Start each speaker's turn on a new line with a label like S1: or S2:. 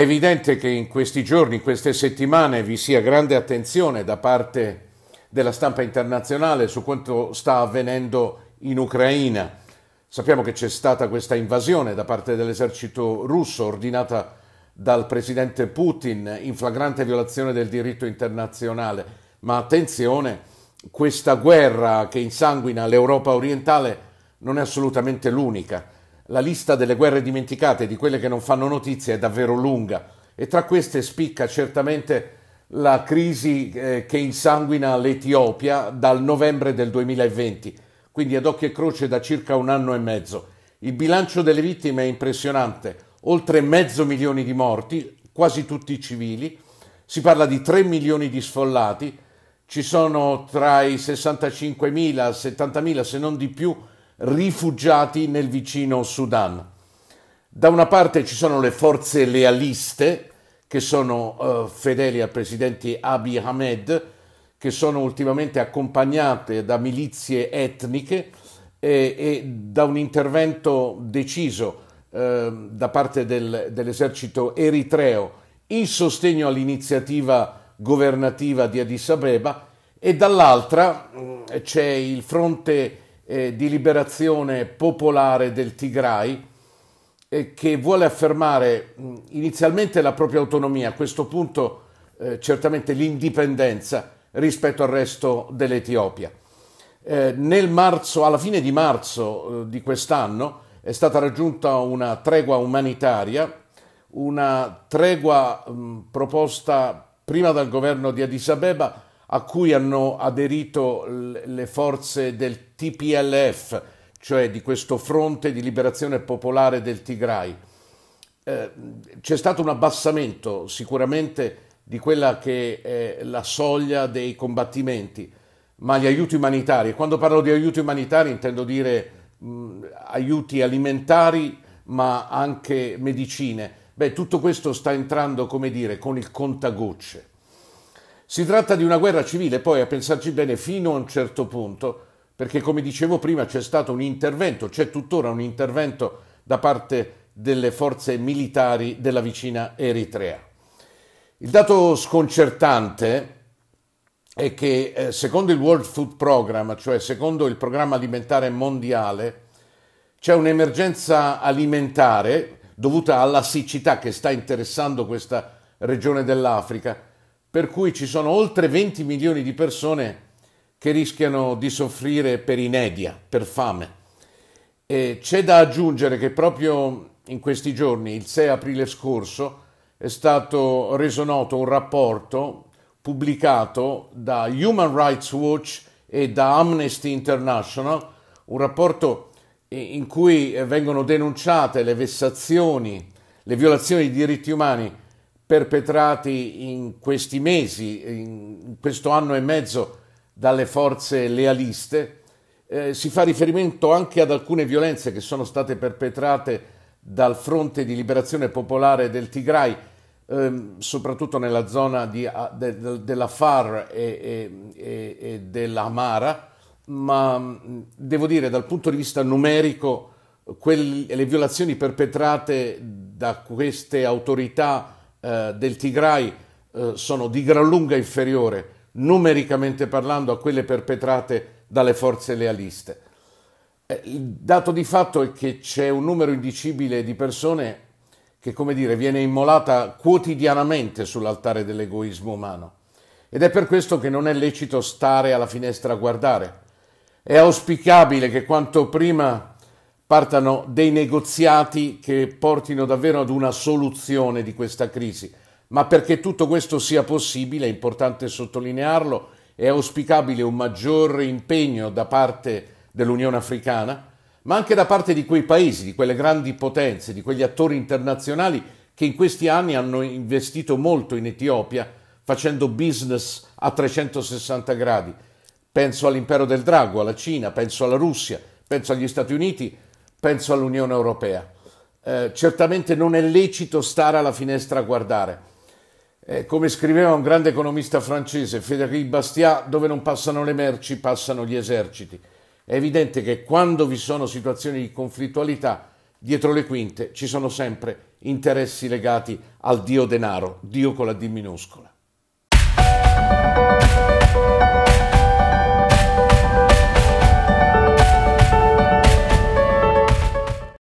S1: È evidente che in questi giorni, in queste settimane, vi sia grande attenzione da parte della stampa internazionale su quanto sta avvenendo in Ucraina. Sappiamo che c'è stata questa invasione da parte dell'esercito russo ordinata dal presidente Putin in flagrante violazione del diritto internazionale, ma attenzione, questa guerra che insanguina l'Europa orientale non è assolutamente l'unica la lista delle guerre dimenticate, di quelle che non fanno notizia, è davvero lunga e tra queste spicca certamente la crisi eh, che insanguina l'Etiopia dal novembre del 2020, quindi ad occhio e croce da circa un anno e mezzo. Il bilancio delle vittime è impressionante, oltre mezzo milione di morti, quasi tutti civili, si parla di 3 milioni di sfollati, ci sono tra i 65.000 e i 70.000, se non di più, rifugiati nel vicino Sudan. Da una parte ci sono le forze lealiste, che sono eh, fedeli al presidente Abiy Ahmed, che sono ultimamente accompagnate da milizie etniche e, e da un intervento deciso eh, da parte del, dell'esercito eritreo in sostegno all'iniziativa governativa di Addis Abeba e dall'altra mm, c'è il fronte eh, di liberazione popolare del Tigray eh, che vuole affermare mh, inizialmente la propria autonomia, a questo punto eh, certamente l'indipendenza rispetto al resto dell'Etiopia. Eh, marzo, alla fine di marzo eh, di quest'anno è stata raggiunta una tregua umanitaria una tregua mh, proposta prima dal governo di Addis Abeba a cui hanno aderito le forze del TPLF, cioè di questo fronte di liberazione popolare del Tigray. Eh, c'è stato un abbassamento sicuramente di quella che è la soglia dei combattimenti, ma gli aiuti umanitari, quando parlo di aiuti umanitari intendo dire mh, aiuti alimentari, ma anche medicine, beh tutto questo sta entrando, come dire, con il contagocce. Si tratta di una guerra civile, poi a pensarci bene fino a un certo punto, perché come dicevo prima c'è stato un intervento, c'è tuttora un intervento da parte delle forze militari della vicina Eritrea. Il dato sconcertante è che eh, secondo il World Food Program, cioè secondo il programma alimentare mondiale, c'è un'emergenza alimentare dovuta alla siccità che sta interessando questa regione dell'Africa per cui ci sono oltre 20 milioni di persone che rischiano di soffrire per inedia, per fame. E c'è da aggiungere che proprio in questi giorni, il 6 aprile scorso, è stato reso noto un rapporto pubblicato da Human Rights Watch e da Amnesty International, un rapporto in cui vengono denunciate le vessazioni, le violazioni dei diritti umani perpetrati in questi mesi, in questo anno e mezzo dalle forze lealiste, eh, si fa riferimento anche ad alcune violenze che sono state perpetrate dal fronte di liberazione popolare del Tigray, ehm, soprattutto nella zona di, ah, de, de, della Far e, e, e dell'Amara, ma mm, devo dire dal punto di vista numerico quelli, le violazioni perpetrate da queste autorità eh, del Tigray eh, sono di gran lunga inferiore, numericamente parlando, a quelle perpetrate dalle forze lealiste. Eh, il dato di fatto è che c'è un numero indicibile di persone che, come dire, viene immolata quotidianamente sull'altare dell'egoismo umano. Ed è per questo che non è lecito stare alla finestra a guardare. È auspicabile che quanto prima partano dei negoziati che portino davvero ad una soluzione di questa crisi. Ma perché tutto questo sia possibile, è importante sottolinearlo, è auspicabile un maggior impegno da parte dell'Unione Africana, ma anche da parte di quei paesi, di quelle grandi potenze, di quegli attori internazionali che in questi anni hanno investito molto in Etiopia, facendo business a 360 gradi. Penso all'impero del drago, alla Cina, penso alla Russia, penso agli Stati Uniti, penso all'Unione Europea. Eh, certamente non è lecito stare alla finestra a guardare. Eh, come scriveva un grande economista francese, Frédéric Bastiat, dove non passano le merci passano gli eserciti. È evidente che quando vi sono situazioni di conflittualità, dietro le quinte ci sono sempre interessi legati al dio denaro, dio con la D minuscola.